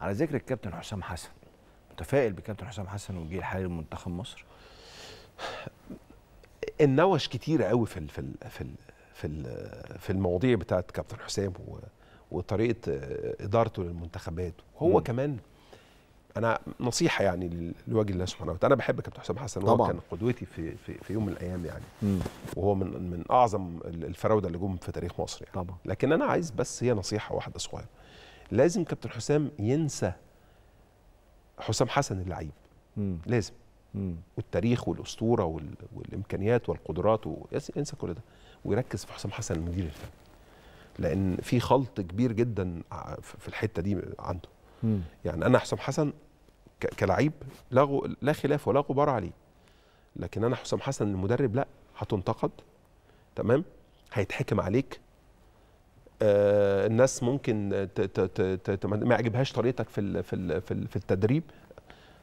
على ذكر الكابتن حسام حسن متفائل بكابتن حسام حسن وجيل حالي منتخب مصر النوش كتير قوي في في في في, في المواضيع بتاعت كابتن حسام وطريقه آه، ادارته للمنتخبات وهو م. كمان انا نصيحه يعني لوجه الله سبحانه وتعالى انا بحب كابتن حسام حسن طبعا. هو كان قدوتي في, في في يوم من الايام يعني م. وهو من من اعظم الفراوده اللي جم في تاريخ مصر يعني طبعا. لكن انا عايز بس هي نصيحه واحده صغيره لازم كابتن حسام ينسى حسام حسن اللعيب لازم مم. والتاريخ والاسطوره وال... والامكانيات والقدرات و... كل ده ويركز في حسام حسن المدير الفني لان في خلط كبير جدا في الحته دي عنده مم. يعني انا حسام حسن ك... كلعيب لا غ... لا خلاف ولا غبار عليه لكن انا حسام حسن المدرب لا هتنتقد تمام هيتحكم عليك آه، الناس ممكن ما يعجبهاش طريقتك في في في التدريب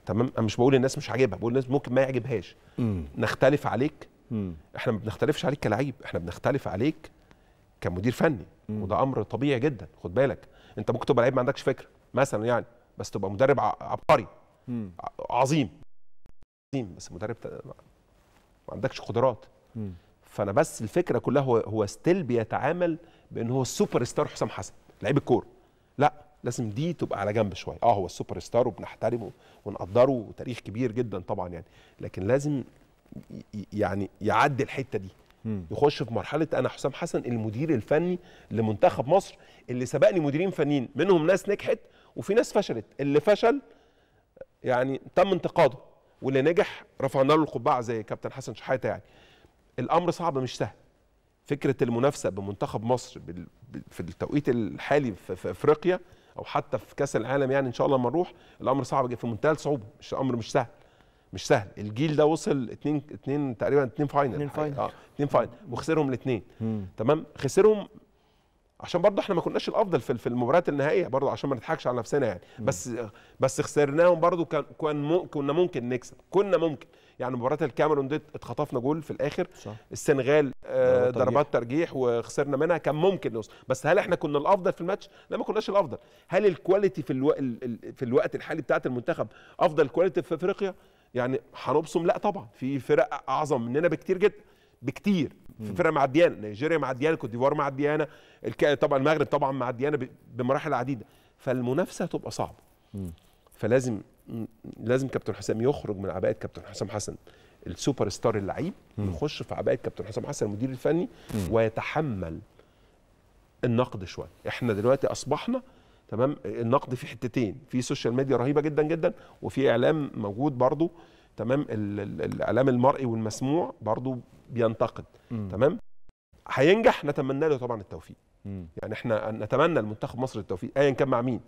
تمام انا مش بقول الناس مش عاجبها بقول الناس ممكن ما يعجبهاش نختلف عليك مم. احنا ما بنختلفش عليك كلعيب احنا بنختلف عليك كمدير فني مم. وده امر طبيعي جدا خد بالك انت ممكن تبقى لعيب ما عندكش فكره مثلا يعني بس تبقى مدرب عبقري عظيم عظيم بس مدرب ما عندكش قدرات فانا بس الفكره كلها هو هو ستيل بيتعامل بان هو السوبر ستار حسام حسن لعيب الكوره لا لازم دي تبقى على جنب شويه اه هو السوبر ستار وبنحترمه ونقدره وتاريخ كبير جدا طبعا يعني لكن لازم يعني يعدي الحته دي يخش في مرحله انا حسام حسن المدير الفني لمنتخب مصر اللي سبقني مديرين فنيين منهم ناس نجحت وفي ناس فشلت اللي فشل يعني تم انتقاده واللي نجح رفعنا له القبعه زي كابتن حسن شحاته يعني الامر صعب مش سهل فكره المنافسه بمنتخب مصر في التوقيت الحالي في افريقيا او حتى في كاس العالم يعني ان شاء الله لما نروح الامر صعب في منتهى الصعوبه مش الامر مش سهل مش سهل الجيل ده وصل اتنين اتنين تقريبا اتنين فاينل اتنين فاينل اه اتنين فاينل وخسرهم الاتنين تمام خسرهم عشان برضه احنا ما كناش الافضل في في المباريات النهائيه برضه عشان ما نضحكش على نفسنا يعني بس بس خسرناهم برضه كان كنا ممكن نكسب كنا ممكن يعني مباراه الكاميرون ديت اتخطفنا جول في الاخر صح. السنغال آه ضربات ترجيح وخسرنا منها كان ممكن نوصل بس هل احنا كنا الافضل في الماتش لا ما كناش الافضل هل الكواليتي في الو... في الوقت الحالي بتاعت المنتخب افضل كواليتي في افريقيا يعني هنبصم لا طبعا في فرق اعظم مننا بكتير جدا بكتير في فرق معديانه نيجيريا معديانه كوت ديفوار معديانه الك... طبعا المغرب طبعا معديانه ب... بمراحل عديده فالمنافسه هتبقى صعبه فلازم لازم كابتن حسام يخرج من عباءه كابتن حسام حسن السوبر ستار اللعيب يخش في عباءه كابتن حسام حسن المدير الفني م. ويتحمل النقد شويه احنا دلوقتي اصبحنا تمام النقد في حتتين في سوشيال ميديا رهيبه جدا جدا وفي اعلام موجود برضو تمام الاعلام المرئي والمسموع برضو بينتقد م. تمام هينجح نتمنى له طبعا التوفيق م. يعني احنا نتمنى لمنتخب مصر التوفيق ايا كان مع مين